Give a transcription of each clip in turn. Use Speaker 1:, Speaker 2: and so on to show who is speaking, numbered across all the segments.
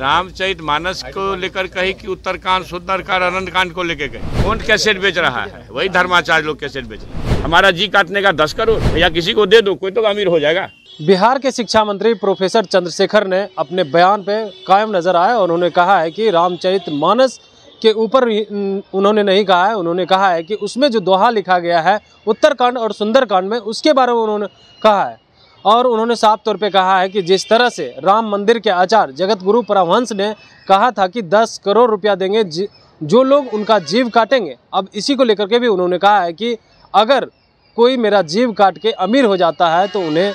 Speaker 1: रामचरित मानस को लेकर कही कि उत्तरकांड सुंदरकांड अनंत कांड को लेकर गए कौन कैसेट बेच रहा है वही धर्माचार्य लोग कैसेट बेच रहे हैं हमारा जी काटने का दस करोड़ या किसी को दे दो कोई तो अमीर हो जाएगा
Speaker 2: बिहार के शिक्षा मंत्री प्रोफेसर चंद्रशेखर ने अपने बयान पे कायम नजर आए और उन्होंने कहा है कि रामचरित मानस के ऊपर उन्होंने नहीं कहा है उन्होंने कहा है कि उसमें जो दोहा लिखा गया है उत्तरकांड और सुंदरकांड में उसके बारे में उन्होंने कहा है और उन्होंने साफ तौर पे कहा है कि जिस तरह से राम मंदिर के आचार्य जगत गुरु परावंश ने कहा था कि दस करोड़ रुपया देंगे जो लोग उनका जीव काटेंगे अब इसी को लेकर के भी उन्होंने कहा है कि अगर कोई मेरा जीव काट के अमीर हो जाता है तो उन्हें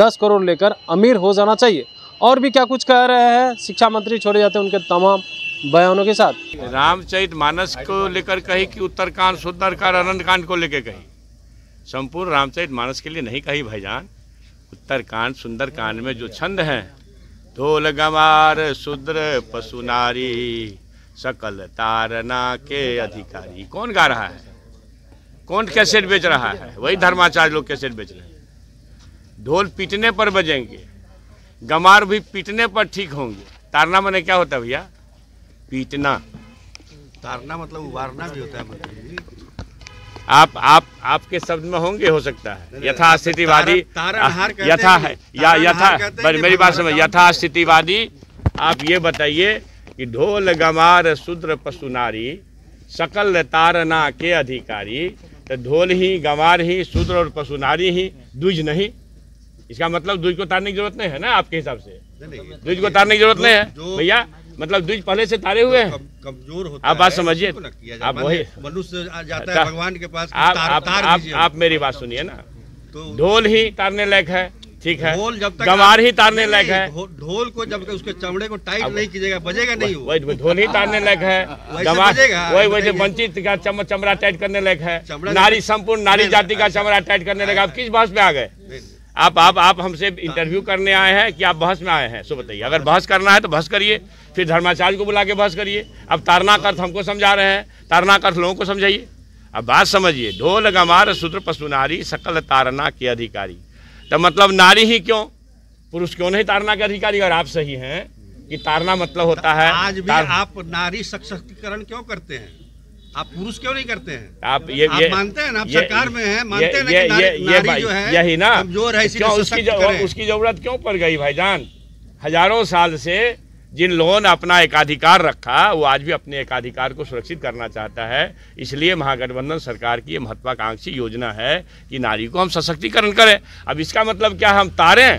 Speaker 2: दस करोड़ लेकर अमीर हो जाना चाहिए और भी क्या कुछ कह रहे हैं शिक्षा मंत्री छोड़े जाते हैं उनके तमाम बयानों के साथ
Speaker 1: रामचरित मानस को लेकर कही कि उत्तरकांड सुंदरकांड अनंत कांड को लेकर कही संपूर्ण रामचरित मानस के लिए नहीं कही भाईजान उत्तर कांड सुंदर कांड में जो छंद हैं ढोल गमार शुद्र पशु नारी सकल तारना के अधिकारी कौन गा रहा है कौन कैसेट बेच रहा है वही धर्माचार्य लोग कैसेट बेच रहे हैं ढोल पीटने पर बजेंगे गमार भी पीटने पर ठीक होंगे तारना मैंने क्या होता है भैया पीटना तारना मतलब उबारना भी होता है मतलब आप आप आपके शब्द में होंगे हो सकता है यथास्थितिवादी यथा है या यथा मेरी बात समझ यथास्थितिवादी आप ये बताइए कि ढोल गमार शूद्र पशु नारी सकल तारना के अधिकारी तो ढोल ही गंवार ही शूद्र और पशु नारी ही द्विज नहीं इसका मतलब द्विज को तारने की जरूरत नहीं है ना आपके हिसाब से द्विज को तारने की जरूरत नहीं है भैया मतलब द्विज पहले से तारे हुए हैं कमजोर होता आप बात समझिए आप वही मनुष्य जाता है अच्छा। भगवान के पास आप आप, आप, आप मेरी बात सुनिए ना तो ढोल ही तारने लायक है ठीक है ढोल जब तक गवार ही तारने लायक है ढोल को जब उसके चमड़े को टाइट नहीं कीजिएगा बजेगा नहीं वही ढोल ही तारने लायक है वही वही वैसे वंचित का चमड़ा टाइट करने लायक है नारी संपूर्ण नारी जाति का अच्छा। चमड़ा टाइट करने लायक आप किस भाष में आ गए आप आप आप हमसे इंटरव्यू करने आए हैं कि आप बहस में आए हैं सो बताइए अगर बहस करना है तो बहस करिए फिर धर्माचार्य को बुला के बहस करिए अब तारनाक अर्थ हमको समझा रहे हैं तारनाक अर्थ लोगों को समझाइए अब बात समझिए ढोल गमार सूत्र पशु नारी सकल तारना के अधिकारी तो मतलब नारी ही क्यों पुरुष क्यों नहीं तारना के अधिकारी अगर आप सही हैं कि तारना मतलब होता है आज भी आप नारी सशक्तिकरण क्यों करते हैं आप पुरुष क्यों नहीं करते हैं आप ये आप मानते हैं ना आप सरकार में हैं मानते हैं ये, ना ये, ये, ये जो है यही ना कमजोर है क्यों उसकी जो, उसकी जरूरत क्यों पड़ गई भाईजान हजारों साल से जिन लोगों ने अपना एकाधिकार रखा वो आज भी अपने एकाधिकार को सुरक्षित करना चाहता है इसलिए महागठबंधन सरकार की ये महत्वाकांक्षी योजना है कि नारी को हम सशक्तिकरण करें अब इसका मतलब क्या हम तारें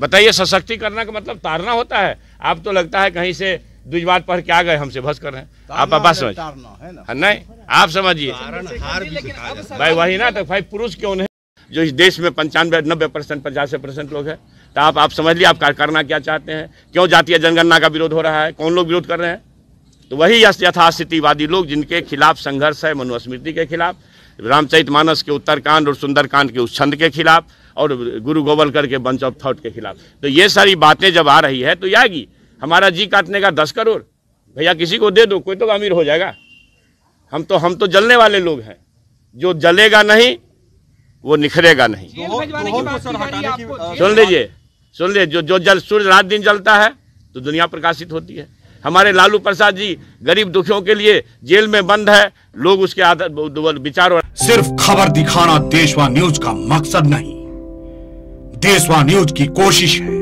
Speaker 1: बताइए सशक्तिकरण का मतलब तारना होता है आप तो लगता है कहीं से दुजवाट पढ़ के आ गए हमसे भस्कर कर रहे हैं आप बस समझ
Speaker 2: हाँ, नहीं
Speaker 1: आप समझिए भाई वही ना तो भाई पुरुष क्यों नहीं जो इस देश में पंचानवे नब्बे परसेंट पचास परसेंट लोग हैं तो आप आप समझ लिए आप करना क्या चाहते हैं क्यों जातीय जनगणना का विरोध हो रहा है कौन लोग विरोध कर रहे हैं तो वही यथास्थितिवादी लोग जिनके खिलाफ संघर्ष है मनुस्मृति के खिलाफ रामचरित मानस के उत्तरकांड और सुंदरकांड के उस छंद के खिलाफ और गुरु गोवलकर के बंच ऑफ थॉट के खिलाफ तो ये सारी बातें जब आ रही है तो आएगी हमारा जी काटने का दस करोड़ भैया किसी को दे दो कोई तो अमीर हो जाएगा हम तो हम तो जलने वाले लोग हैं जो जलेगा नहीं वो निखरेगा नहीं सुन लीजिए सुन लीजिए जो जो जल सूर्य रात दिन जलता है तो दुनिया प्रकाशित होती है हमारे लालू प्रसाद जी गरीब दुखियों के लिए जेल में बंद है लोग उसके आदर विचार सिर्फ खबर दिखाना देशवा न्यूज का मकसद नहीं देशवा न्यूज की कोशिश है